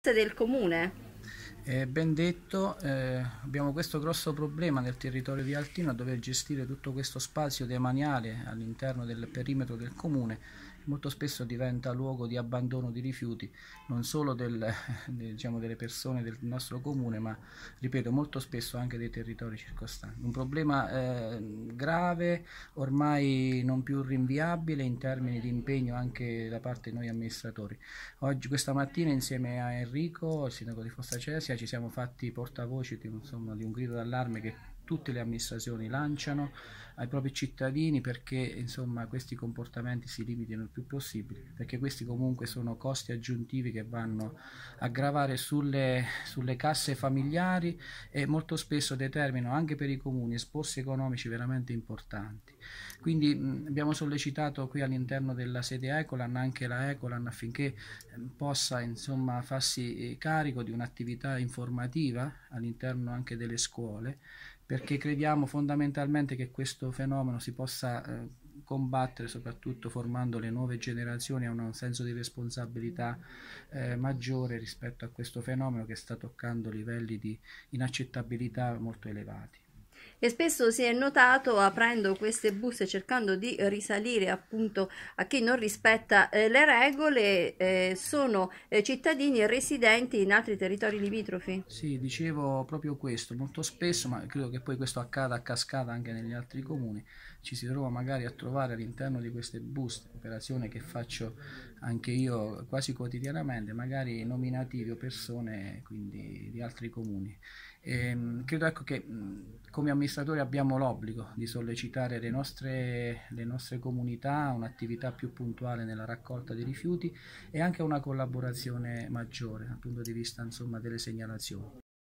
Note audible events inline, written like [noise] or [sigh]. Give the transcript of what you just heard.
del comune eh, ben detto, eh, abbiamo questo grosso problema nel territorio di Altino a dover gestire tutto questo spazio demaniale all'interno del perimetro del comune, molto spesso diventa luogo di abbandono di rifiuti, non solo del, [laughs] diciamo, delle persone del nostro comune, ma ripeto, molto spesso anche dei territori circostanti. Un problema eh, grave, ormai non più rinviabile in termini di impegno anche da parte di noi amministratori. Oggi, questa mattina, insieme a Enrico, il sindaco di Fossa Cesia, ci siamo fatti portavoce di, insomma, di un grido d'allarme che tutte le amministrazioni lanciano ai propri cittadini perché insomma, questi comportamenti si limitino il più possibile, perché questi comunque sono costi aggiuntivi che vanno a gravare sulle, sulle casse familiari e molto spesso determinano anche per i comuni esposti economici veramente importanti. Quindi mh, abbiamo sollecitato qui all'interno della sede Ecolan anche la Ecolan affinché ehm, possa insomma, farsi eh, carico di un'attività informativa all'interno anche delle scuole perché crediamo fondamentalmente che questo fenomeno si possa eh, combattere soprattutto formando le nuove generazioni a un senso di responsabilità eh, maggiore rispetto a questo fenomeno che sta toccando livelli di inaccettabilità molto elevati e spesso si è notato aprendo queste buste cercando di risalire appunto a chi non rispetta eh, le regole eh, sono eh, cittadini residenti in altri territori limitrofi. Sì, dicevo proprio questo, molto spesso, ma credo che poi questo accada a cascata anche negli altri comuni, ci si trova magari a trovare all'interno di queste buste, operazione che faccio anche io quasi quotidianamente, magari nominativi o persone quindi di altri comuni. E, ehm, credo ecco che come abbiamo amministratori abbiamo l'obbligo di sollecitare le nostre, le nostre comunità a un'attività più puntuale nella raccolta dei rifiuti e anche a una collaborazione maggiore dal punto di vista insomma, delle segnalazioni.